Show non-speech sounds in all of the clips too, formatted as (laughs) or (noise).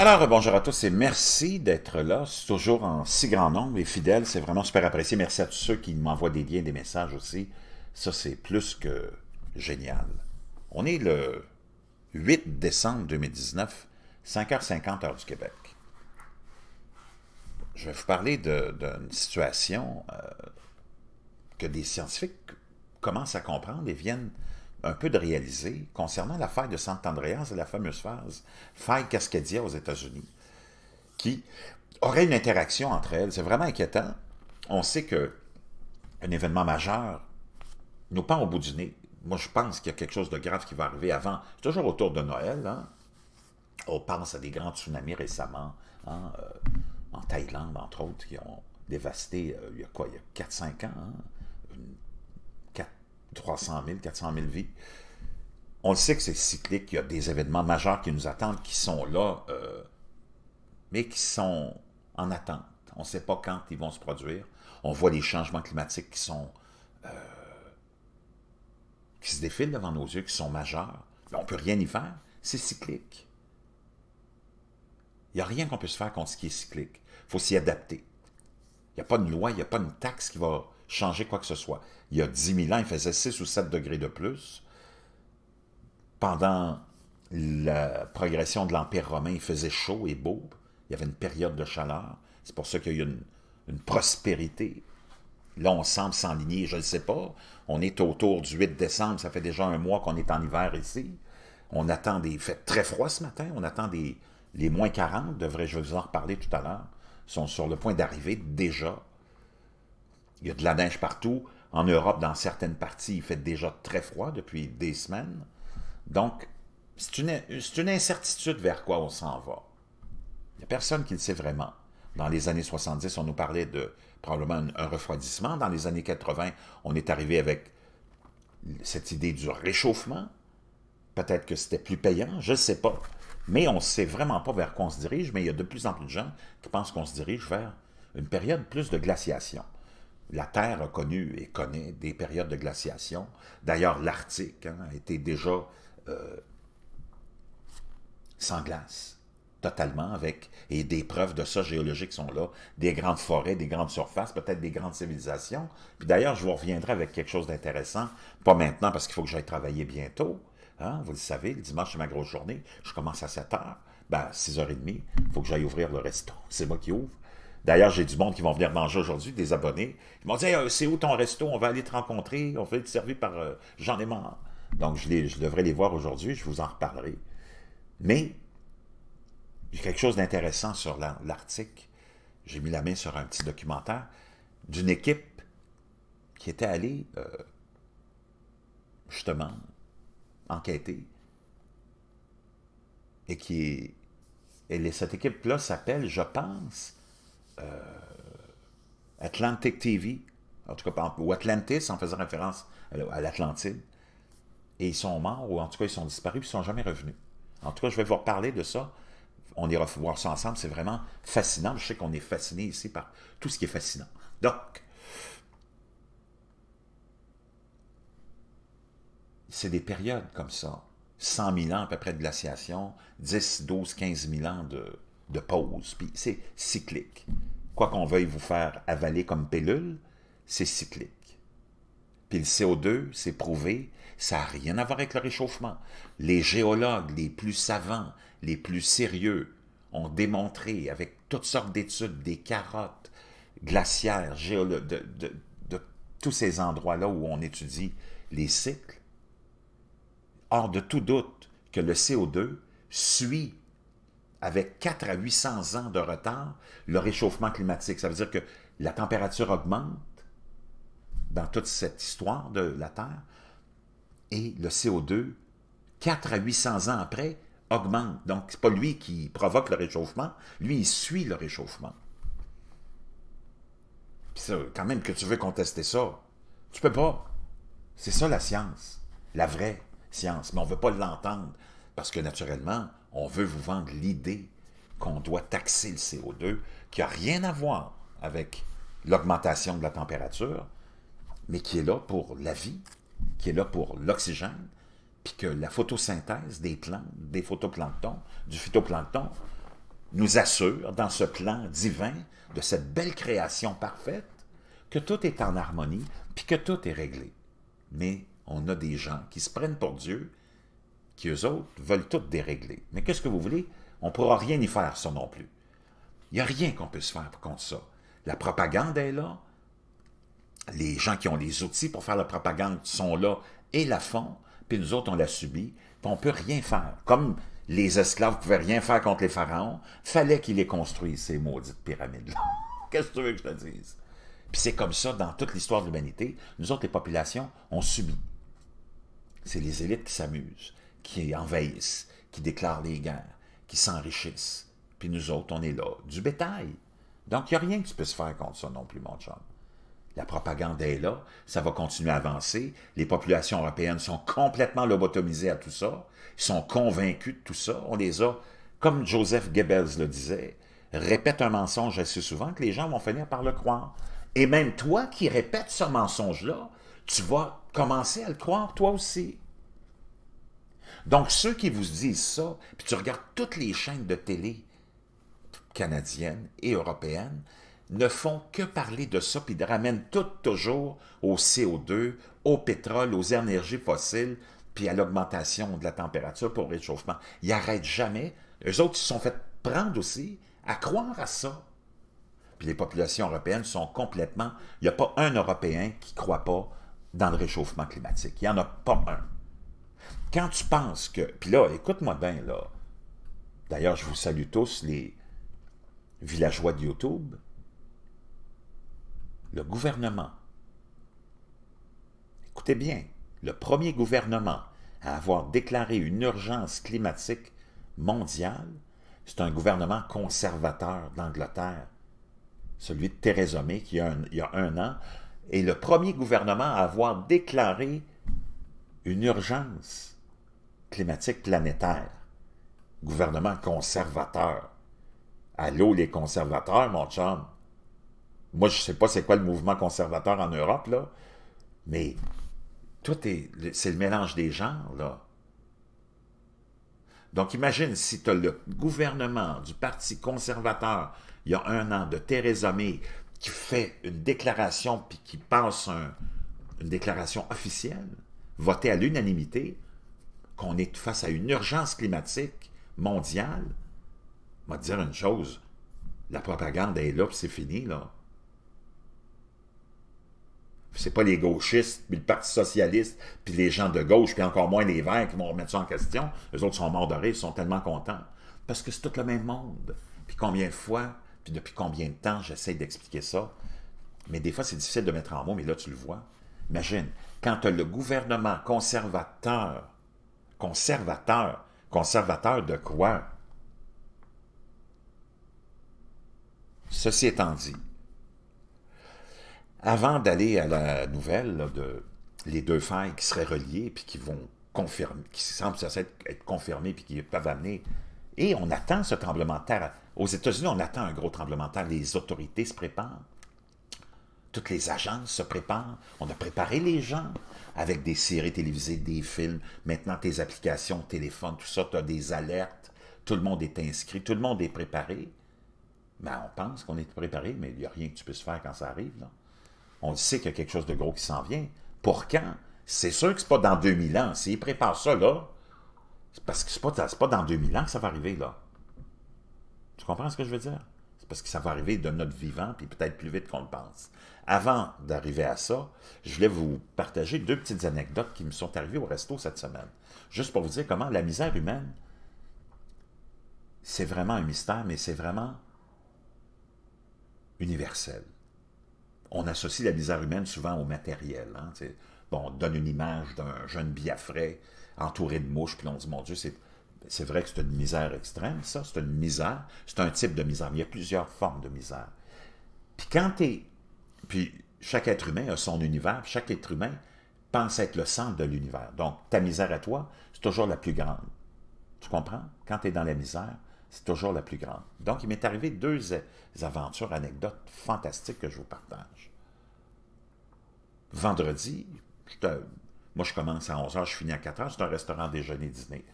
Alors, bonjour à tous et merci d'être là. C'est toujours en si grand nombre et fidèle. C'est vraiment super apprécié. Merci à tous ceux qui m'envoient des liens, des messages aussi. Ça, c'est plus que génial. On est le 8 décembre 2019, 5h50 heure du Québec. Je vais vous parler d'une situation euh, que des scientifiques commencent à comprendre et viennent un peu de réaliser concernant la faille de Sant'Andreas et la fameuse phase, faille Cascadia aux États-Unis, qui aurait une interaction entre elles. C'est vraiment inquiétant. On sait que un événement majeur nous pend au bout du nez. Moi, je pense qu'il y a quelque chose de grave qui va arriver avant. C'est Toujours autour de Noël. Hein. On pense à des grands tsunamis récemment, hein, euh, en Thaïlande, entre autres, qui ont dévasté, euh, il y a quoi, il y a 4-5 ans, hein. 300 000, 400 000 vies. On le sait que c'est cyclique, il y a des événements majeurs qui nous attendent, qui sont là, euh, mais qui sont en attente. On ne sait pas quand ils vont se produire. On voit les changements climatiques qui sont... Euh, qui se défilent devant nos yeux, qui sont majeurs. on ne peut rien y faire. C'est cyclique. Il n'y a rien qu'on puisse faire contre ce qui est cyclique. Il faut s'y adapter. Il n'y a pas de loi, il n'y a pas une taxe qui va changer quoi que ce soit. Il y a 10 000 ans, il faisait 6 ou 7 degrés de plus. Pendant la progression de l'Empire romain, il faisait chaud et beau. Il y avait une période de chaleur. C'est pour ça qu'il y a une, une prospérité. Là, on semble s'enligner, je ne sais pas. On est autour du 8 décembre, ça fait déjà un mois qu'on est en hiver ici. On attend des fêtes très froid ce matin, on attend des les moins 40, devrais-je vous en reparler tout à l'heure, sont sur le point d'arriver déjà il y a de la neige partout. En Europe, dans certaines parties, il fait déjà très froid depuis des semaines. Donc, c'est une, une, incertitude vers quoi on s'en va. Il n'y a personne qui le sait vraiment. Dans les années 70, on nous parlait de probablement un, un refroidissement. Dans les années 80, on est arrivé avec cette idée du réchauffement. Peut-être que c'était plus payant, je ne sais pas. Mais on ne sait vraiment pas vers quoi on se dirige, mais il y a de plus en plus de gens qui pensent qu'on se dirige vers une période plus de glaciation la Terre a connu et connaît des périodes de glaciation. D'ailleurs, l'Arctique hein, a été déjà euh, sans glace, totalement, avec et des preuves de ça géologiques sont là, des grandes forêts, des grandes surfaces, peut-être des grandes civilisations. d'ailleurs, je vous reviendrai avec quelque chose d'intéressant, pas maintenant parce qu'il faut que j'aille travailler bientôt. Hein, vous le savez, le dimanche, c'est ma grosse journée. Je commence à 7 heures. Ben, 6h30, il faut que j'aille ouvrir le resto. C'est moi qui ouvre. D'ailleurs, j'ai du monde qui vont venir manger aujourd'hui, des abonnés. Ils m'ont dit C'est où ton resto On va aller te rencontrer. On va être servi par euh, J'en ai marre. Donc, je, devrais les voir aujourd'hui. Je vous en reparlerai. Mais, j'ai quelque chose d'intéressant sur l'article. j'ai mis la main sur un petit documentaire d'une équipe qui était allée, euh, justement, enquêter. Et qui. Et cette équipe-là s'appelle, je pense, euh, Atlantic TV, en ou Atlantis, en faisant référence à l'Atlantide. Et ils sont morts, ou en tout cas, ils sont disparus, puis ils ne sont jamais revenus. En tout cas, je vais vous parler de ça. On ira voir ça ensemble. C'est vraiment fascinant. Je sais qu'on est fasciné ici par tout ce qui est fascinant. Donc, c'est des périodes comme ça. 100 000 ans à peu près de glaciation, 10, 12, 15 000 ans de, de pause. Puis c'est cyclique. Quoi qu'on veuille vous faire avaler comme pellule, c'est cyclique. Puis le CO2, c'est prouvé, ça n'a rien à voir avec le réchauffement. Les géologues les plus savants, les plus sérieux, ont démontré avec toutes sortes d'études, des carottes glaciaires, géologues, de, de tous ces endroits-là où on étudie les cycles, hors de tout doute que le CO2 suit avec 4 à 800 ans de retard le réchauffement climatique. Ça veut dire que la température augmente dans toute cette histoire de la Terre et le CO2, 4 à 800 ans après, augmente. Donc, ce n'est pas lui qui provoque le réchauffement, lui, il suit le réchauffement. quand même que tu veux contester ça, tu peux pas. C'est ça la science, la vraie science, mais on ne veut pas l'entendre. Parce que naturellement, on veut vous vendre l'idée qu'on doit taxer le CO2, qui n'a rien à voir avec l'augmentation de la température, mais qui est là pour la vie, qui est là pour l'oxygène, puis que la photosynthèse des plantes, des photoplanctons, du phytoplancton, nous assure, dans ce plan divin, de cette belle création parfaite, que tout est en harmonie, puis que tout est réglé. Mais on a des gens qui se prennent pour Dieu autres, veulent tout dérégler. Mais qu'est-ce que vous voulez? On ne pourra rien y faire, ça non plus. Il n'y a rien qu'on puisse faire contre ça. La propagande est là, les gens qui ont les outils pour faire la propagande sont là et la font, puis nous autres, on la subit, puis on ne peut rien faire. Comme les esclaves ne pouvaient rien faire contre les pharaons, fallait qu'ils les construisent, ces maudites pyramides-là. (laughs) Qu'est-ce que tu veux que je te dise? Puis c'est comme ça dans toute l'histoire de l'humanité. Nous autres, les populations, on subit. C'est les élites qui s'amusent qui envahissent, qui déclarent les guerres, qui s'enrichissent. Puis nous autres, on est là, du bétail. Donc, il n'y a rien que tu se faire contre ça non plus, mon chum. La propagande est là, ça va continuer à avancer. Les populations européennes sont complètement lobotomisées à tout ça. Ils sont convaincus de tout ça. On les a, comme Joseph Goebbels le disait, répète un mensonge assez souvent que les gens vont finir par le croire. Et même toi qui répètes ce mensonge-là, tu vas commencer à le croire toi aussi. Donc, ceux qui vous disent ça, puis tu regardes toutes les chaînes de télé canadiennes et européennes, ne font que parler de ça, puis ramènent tout toujours au CO2, au pétrole, aux énergies fossiles, puis à l'augmentation de la température pour le réchauffement. Ils n'arrêtent jamais. Eux autres, ils se sont fait prendre aussi à croire à ça. Puis les populations européennes sont complètement... Il n'y a pas un Européen qui ne croit pas dans le réchauffement climatique. Il n'y en a pas un. Quand tu penses que... Puis là, écoute-moi bien, là. D'ailleurs, je vous salue tous, les villageois de YouTube. Le gouvernement. Écoutez bien, le premier gouvernement à avoir déclaré une urgence climatique mondiale, c'est un gouvernement conservateur d'Angleterre, celui de Theresa May, qui il y a un an, Et le premier gouvernement à avoir déclaré une urgence climatique planétaire. Gouvernement conservateur. Allô, les conservateurs, mon chum. Moi, je ne sais pas c'est quoi le mouvement conservateur en Europe, là, mais tout est. C'est le mélange des genres, là. Donc, imagine si tu as le gouvernement du Parti conservateur, il y a un an, de Theresa May, qui fait une déclaration puis qui passe une déclaration officielle voter à l'unanimité qu'on est face à une urgence climatique mondiale, moi dire une chose, la propagande est là, c'est fini, là. C'est pas les gauchistes, puis le Parti socialiste, puis les gens de gauche, puis encore moins les Verts qui vont remettre ça en question. Les autres sont morts de rire, ils sont tellement contents. Parce que c'est tout le même monde. Puis combien de fois, puis depuis combien de temps j'essaie d'expliquer ça. Mais des fois, c'est difficile de mettre en mots, mais là, tu le vois. Imagine, quand le gouvernement conservateur, conservateur, conservateur de quoi? Ceci étant dit, avant d'aller à la nouvelle de les deux failles qui seraient reliées puis qui vont confirmer, qui semblent être confirmées puis qui peuvent amener, et on attend ce tremblement de terre. Aux États-Unis, on attend un gros tremblement de terre. Les autorités se préparent toutes les agences se préparent. On a préparé les gens avec des séries télévisées, des films. Maintenant, tes applications, téléphone, tout ça, tu as des alertes. Tout le monde est inscrit, tout le monde est préparé. Mais ben, on pense qu'on est préparé, mais il n'y a rien que tu puisses faire quand ça arrive. On sait qu'il y a quelque chose de gros qui s'en vient. Pour quand? C'est sûr que n'est pas dans 2000 ans. S'ils préparent ça, là, c'est parce que ce pas, pas dans 2000 ans que ça va arriver, là. Tu comprends ce que je veux dire? parce que ça va arriver de notre vivant, puis peut-être plus vite qu'on le pense. Avant d'arriver à ça, je voulais vous partager deux petites anecdotes qui me sont arrivées au resto cette semaine. Juste pour vous dire comment la misère humaine, c'est vraiment un mystère, mais c'est vraiment universel. On associe la misère humaine souvent au matériel. Hein, bon, on donne une image d'un jeune frais entouré de mouches, puis on dit, mon Dieu, c'est c'est vrai que c'est une misère extrême, ça, c'est une misère, c'est un type de misère, il y a plusieurs formes de misère. Puis quand es. Puis chaque être humain a son univers, chaque être humain pense être le centre de l'univers. Donc, ta misère à toi, c'est toujours la plus grande. Tu comprends? Quand tu es dans la misère, c'est toujours la plus grande. Donc, il m'est arrivé deux aventures, anecdotes fantastiques que je vous partage. Vendredi, moi, je commence à 11h, je finis à 4h, c'est un restaurant déjeuner-dîner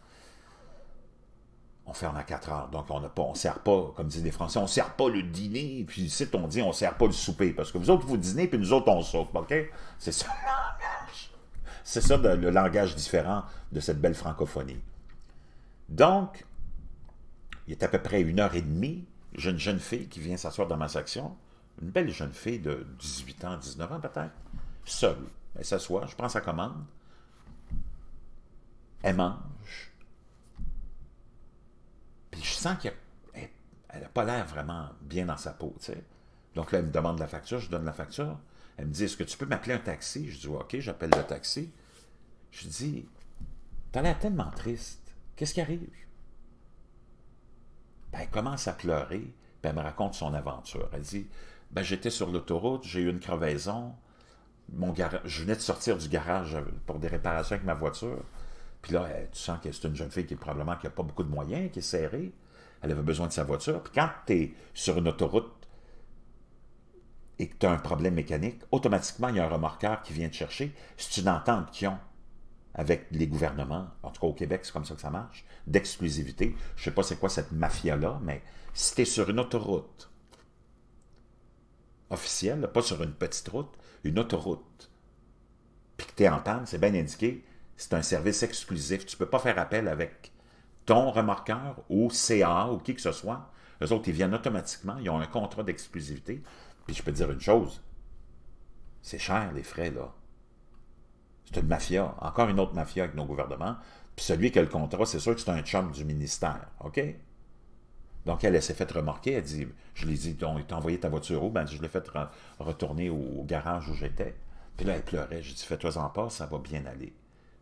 on ferme à 4 heures. Donc, on ne pas, sert pas, comme disent les Français, on ne sert pas le dîner, puis ici, on dit, on sert pas le souper, parce que vous autres, vous dînez, puis nous autres, on soupe, OK? C'est ça le langage. C'est ça le, langage différent de cette belle francophonie. Donc, il est à peu près une heure et demie, j'ai une jeune fille qui vient s'asseoir dans ma section, une belle jeune fille de 18 ans, 19 ans peut-être, seule. Elle s'assoit, je prends sa commande, elle Je sens qu'elle n'a pas l'air vraiment bien dans sa peau. Donc là, elle me demande la facture, je donne la facture. Elle me dit, est-ce que tu peux m'appeler un taxi? Je dis, OK, j'appelle le taxi. Je dis, t'as l'air tellement triste. Qu'est-ce qui arrive? Ben, elle commence à pleurer, puis elle me raconte son aventure. Elle dit, ben, j'étais sur l'autoroute, j'ai eu une crevaison, mon gar... je venais de sortir du garage euh, pour des réparations avec ma voiture. Puis là, euh, tu sens que c'est une jeune fille qui est probablement qui n'a pas beaucoup de moyens, qui est serrée. Elle avait besoin de sa voiture. Puis quand tu es sur une autoroute et que tu as un problème mécanique, automatiquement, il y a un remorqueur qui vient te chercher. Si tu entente qu'ils ont avec les gouvernements, en tout cas au Québec, c'est comme ça que ça marche, d'exclusivité. Je ne sais pas c'est quoi cette mafia-là, mais si tu es sur une autoroute officielle, pas sur une petite route, une autoroute, puis que tu es en panne, c'est bien indiqué, c'est un service exclusif, tu ne peux pas faire appel avec ton remarqueur ou CA ou qui que ce soit, eux autres, ils viennent automatiquement, ils ont un contrat d'exclusivité. Puis je peux dire une chose, c'est cher les frais, là. C'est une mafia, encore une autre mafia avec nos gouvernements. Puis celui qui a le contrat, c'est sûr que c'est un chum du ministère, OK? Donc, elle, elle s'est faite remarquer, Elle dit, je lui ai dit, on envoyé ta voiture où? Ben, je l'ai fait retourner au, garage où j'étais. Puis là, elle pleurait. ai dit, fais-toi en pas, ça va bien aller.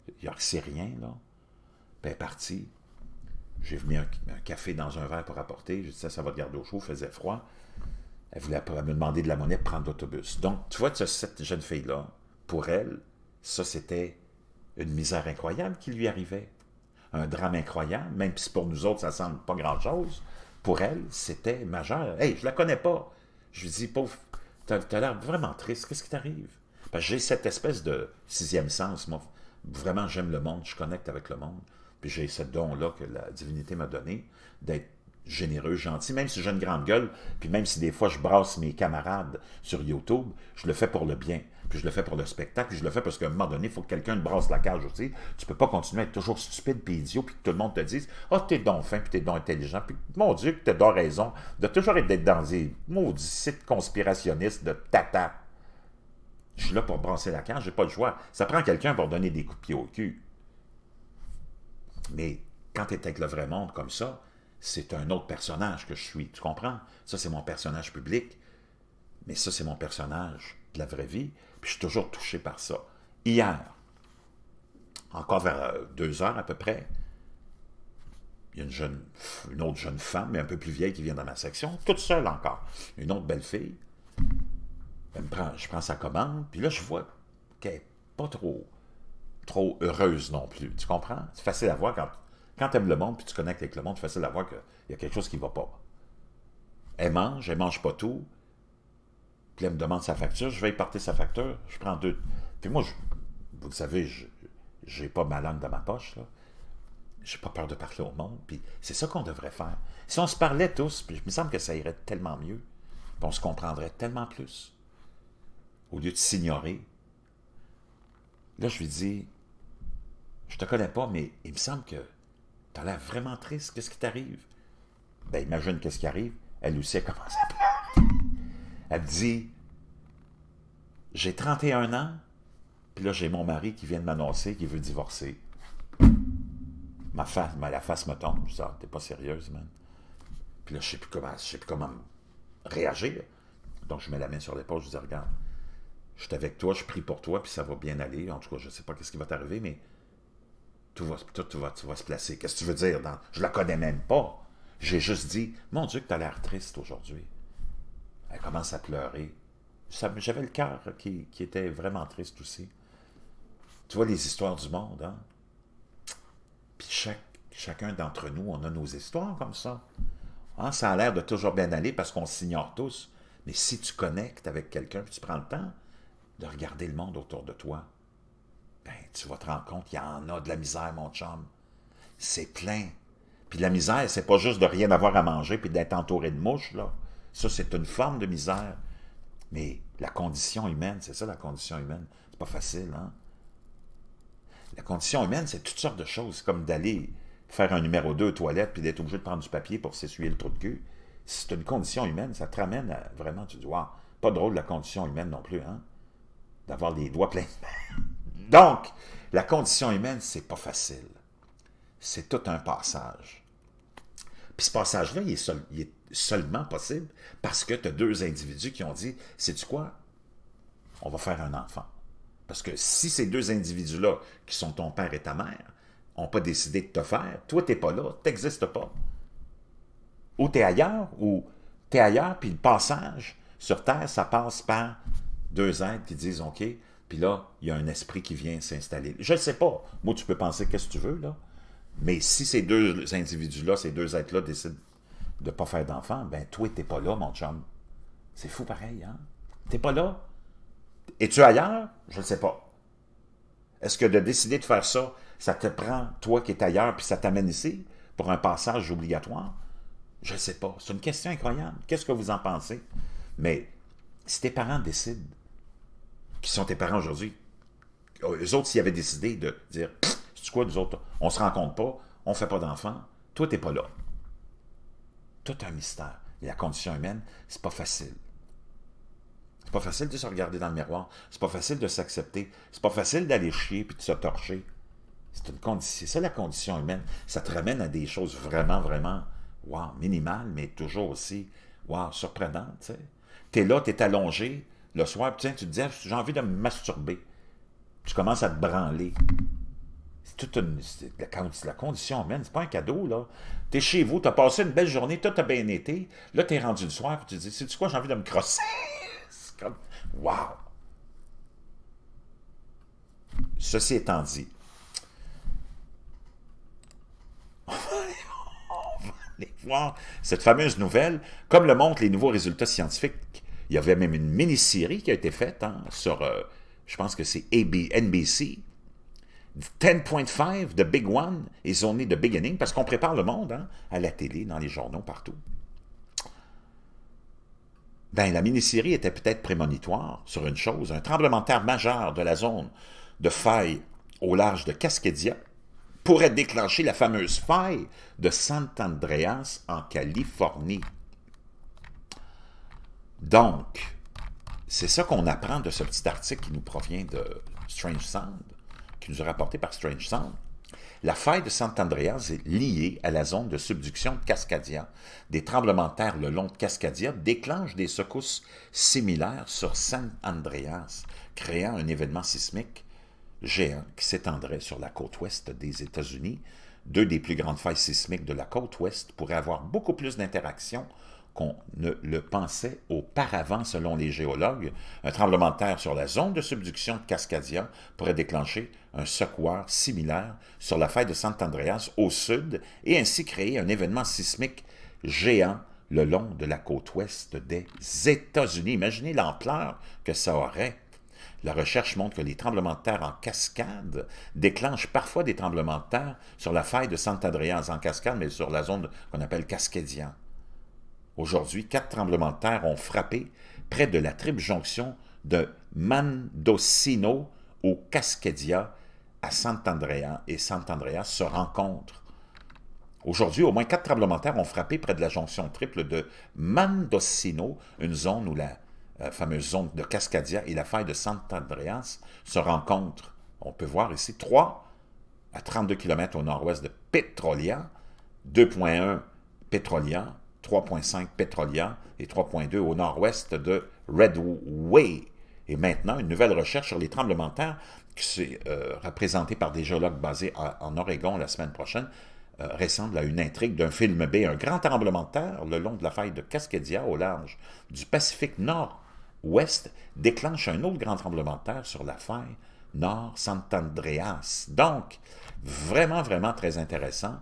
Il n'y a rien, là. Puis ben, elle est partie. J'ai mis un, café dans un verre pour apporter. J'ai dit ça, ça va te garder au chaud, il faisait froid. Elle voulait me demander de la monnaie pour prendre l'autobus. Donc, tu vois, cette jeune fille-là, pour elle, ça, c'était une misère incroyable qui lui arrivait. Un drame incroyable, même si pour nous autres, ça semble pas grand-chose. Pour elle, c'était majeur. Hey, je la connais pas. Je lui dis, pauvre, t'as as, l'air vraiment triste, qu'est-ce qui t'arrive? j'ai cette espèce de sixième sens, Vraiment, j'aime le monde, je connecte avec le monde. Puis j'ai ce don-là que la divinité m'a donné, d'être généreux, gentil, même si j'ai une grande gueule, puis même si des fois je brasse mes camarades sur YouTube, je le fais pour le bien, puis je le fais pour le spectacle, puis je le fais parce qu'à un moment donné, il faut que quelqu'un te brasse la cage aussi. Tu peux pas continuer à être toujours stupide puis idiot, puis que tout le monde te dise « Ah, oh, t'es donc fin, puis t'es donc intelligent, puis mon Dieu, que t'as donc raison de toujours être dans des maudits sites conspirationnistes de tata. » Je suis là pour brasser la cage, j'ai pas le choix. Ça prend quelqu'un pour donner des coups de pied au cul. Mais quand tu es avec le vrai monde comme ça, c'est un autre personnage que je suis. Tu comprends? Ça, c'est mon personnage public. Mais ça, c'est mon personnage de la vraie vie. Puis je suis toujours touché par ça. Hier, encore vers euh, deux heures à peu près, il y a une, jeune, autre jeune femme, mais un peu plus vieille, qui vient dans ma section, toute seule encore. Une autre belle fille. Elle prend, je prends sa commande, puis là, je vois qu'elle n'est pas trop trop heureuse non plus. Tu comprends? C'est facile à voir quand, tu aimes le monde puis tu connectes avec le monde, c'est facile à voir qu'il y a quelque chose qui ne va pas. Elle mange, elle mange pas tout. Puis elle me demande sa facture, je vais porter sa facture, je prends deux. Puis moi, vous le savez, je n'ai pas ma langue dans ma poche, là. n'ai pas peur de parler au monde, puis c'est ça qu'on devrait faire. Si on se parlait tous, puis il me semble que ça irait tellement mieux, puis on se comprendrait tellement plus, au lieu de s'ignorer. Là, je lui dis, je te connais pas, mais il me semble que tu as l'air vraiment triste. Qu'est-ce qui t'arrive? Ben, imagine qu'est-ce qui arrive. Elle aussi, elle commence à pleurer. Elle dit, j'ai 31 ans, puis là, j'ai mon mari qui vient de m'annoncer qu'il veut divorcer. Ma face, ma, la face me tombe. Je dis, ah, t'es pas sérieuse, man. Puis là, je sais plus comment, je sais plus comment réagir. Donc, je mets la main sur l'épaule, je dis, regarde, je suis avec toi, je prie pour toi, puis ça va bien aller. En tout cas, je sais pas qu'est-ce qui va t'arriver, mais tout va, se placer. Qu'est-ce que tu veux dire? Dans, je la connais même pas. J'ai juste dit, mon Dieu, que tu as l'air triste aujourd'hui. Elle commence à pleurer. J'avais le cœur qui, était vraiment triste aussi. Tu vois les histoires du monde, hein? Puis chacun d'entre nous, on a nos histoires comme ça. Hein, ça a l'air de toujours bien aller parce qu'on s'ignore tous. Mais si tu connectes avec quelqu'un, tu prends le temps de regarder le monde autour de toi, ben, tu vas te rendre compte, il y en a de la misère, mon chum. C'est plein. Puis la misère, c'est pas juste de rien avoir à manger puis d'être entouré de mouches, là. Ça, c'est une forme de misère. Mais la condition humaine, c'est ça la condition humaine. C'est pas facile, hein? La condition humaine, c'est toutes sortes de choses, comme d'aller faire un numéro 2 aux toilettes puis d'être obligé de prendre du papier pour s'essuyer le trou de cul. C'est une condition humaine, ça te ramène à vraiment, tu dis, pas drôle la condition humaine non plus, hein? D'avoir les doigts pleins (laughs) Donc, la condition humaine, n'est pas facile. C'est tout un passage. Puis ce passage-là, il, est seulement possible parce que tu as deux individus qui ont dit c'est du quoi? On va faire un enfant. » Parce que si ces deux individus-là, qui sont ton père et ta mère, n'ont pas décidé de te faire, toi, tu n'es pas là, tu n'existes pas. Ou tu es ailleurs, ou es ailleurs, puis le passage sur Terre, ça passe par deux êtres qui disent « OK, puis là, il y a un esprit qui vient s'installer. Je ne sais pas. Moi, tu peux penser qu'est-ce que tu veux, là. Mais si ces deux individus-là, ces deux êtres-là décident de ne pas faire d'enfant, ben toi, n'es pas là, mon chum. C'est fou pareil, hein? T'es pas là. Es-tu ailleurs? Je ne sais pas. Est-ce que de décider de faire ça, ça te prend, toi qui es ailleurs, puis ça t'amène ici pour un passage obligatoire? Je ne sais pas. C'est une question incroyable. Qu'est-ce que vous en pensez? Mais si tes parents décident qui sont tes parents aujourd'hui, euh, eux autres, s'ils avaient décidé de dire C'est quoi, nous autres, on se rencontre pas, on fait pas d'enfants, toi, tu n'es pas là. Tout un mystère. la condition humaine, c'est pas facile. C'est pas facile de se regarder dans le miroir. C'est pas facile de s'accepter. C'est pas facile d'aller chier puis de se torcher. C'est une condition. C'est ça la condition humaine. Ça te ramène à des choses vraiment, vraiment, wow, minimales, mais toujours aussi, wow, surprenantes. Tu es là, tu es allongé, le soir, tu te dis, ah, j'ai envie de me masturber. Tu commences à te branler. C'est toute une, la, la, condition humaine, c'est pas un cadeau, là. es chez vous, tu as passé une belle journée, tout a bien été. Là, tu es rendu le soir, tu te dis, c'est quoi, j'ai envie de me crosser. (laughs) wow! Ceci étant dit, (laughs) on va aller voir cette fameuse nouvelle, comme le montrent les nouveaux résultats scientifiques il y avait même une mini-série qui a été faite hein, sur, euh, je pense que c'est NBC, 10.5, The Big One, et de the beginning, parce qu'on prépare le monde hein, à la télé, dans les journaux, partout. Ben, la mini-série était peut-être prémonitoire sur une chose, un tremblement de terre majeur de la zone de faille au large de Cascadia pourrait déclencher la fameuse faille de Andreas en Californie. Donc, c'est ça qu'on apprend de ce petit article qui nous provient de Strange Sound, qui nous est rapporté par Strange Sound. La faille de Sant'Andreas est liée à la zone de subduction de Cascadia. Des tremblements de terre le long de Cascadia déclenchent des secousses similaires sur Andreas, créant un événement sismique géant qui s'étendrait sur la côte ouest des États-Unis. Deux des plus grandes failles sismiques de la côte ouest pourraient avoir beaucoup plus d'interactions qu'on ne le pensait auparavant, selon les géologues. Un tremblement de terre sur la zone de subduction de Cascadia pourrait déclencher un secoueur similaire sur la faille de Andreas au sud et ainsi créer un événement sismique géant le long de la côte ouest des États-Unis. Imaginez l'ampleur que ça aurait. La recherche montre que les tremblements de terre en cascade déclenchent parfois des tremblements de terre sur la faille de Andreas en cascade, mais sur la zone qu'on appelle Cascadia. Aujourd'hui, quatre tremblements de terre ont frappé près de la triple jonction de Mandocino au Cascadia à Sant'Andrea et Sant'Andrea se rencontrent. Aujourd'hui, au moins quatre tremblements de terre ont frappé près de la jonction triple de Mandocino, une zone où la euh, fameuse zone de Cascadia et la faille de Sant'Andreas se rencontrent. On peut voir ici 3 à 32 km au nord-ouest de Petrolia, 2.1 Petrolia, 3,5 Petrolia et 3,2 au nord-ouest de Way. Et maintenant, une nouvelle recherche sur les tremblements de terre qui s'est euh, représentée par des géologues basés en Oregon la semaine prochaine euh, ressemble à une intrigue d'un film B, un grand tremblement de terre le long de la faille de Cascadia au large du Pacifique Nord-Ouest déclenche un autre grand tremblement de terre sur la faille Nord-Sant'Andreas. Donc, vraiment, vraiment très intéressant.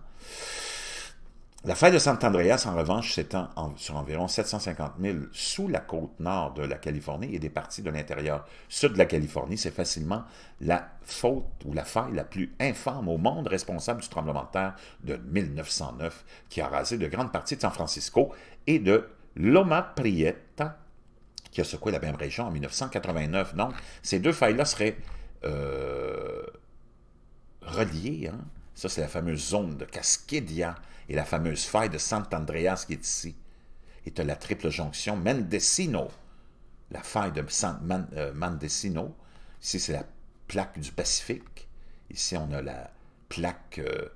La faille de Andreas, en revanche, s'étend sur environ 750 000 sous la côte nord de la Californie et des parties de l'intérieur sud de la Californie. C'est facilement la faute ou la faille la plus infâme au monde responsable du tremblement de terre de 1909 qui a rasé de grandes parties de San Francisco et de Loma Prieta qui a secoué la même région en 1989. Donc, ces deux failles-là seraient euh, reliées. Hein. Ça, c'est la fameuse zone de Cascadia et la fameuse faille de Sant'Andreas qui est ici. Et tu as la triple jonction Mendocino, la faille de San euh, Ici, c'est la plaque du Pacifique. Ici, on a la plaque euh,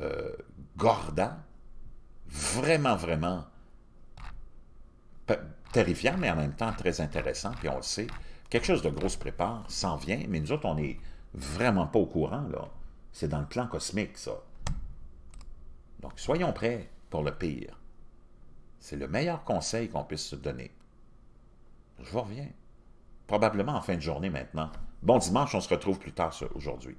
euh, Gorda. Vraiment, vraiment terrifiant, mais en même temps très intéressant, puis on le sait. Quelque chose de gros se prépare, s'en vient, mais nous autres, on n'est vraiment pas au courant, là. C'est dans le plan cosmique, ça. Donc, soyons prêts pour le pire. C'est le meilleur conseil qu'on puisse se donner. Je vous reviens. Probablement en fin de journée maintenant. Bon dimanche, on se retrouve plus tard aujourd'hui.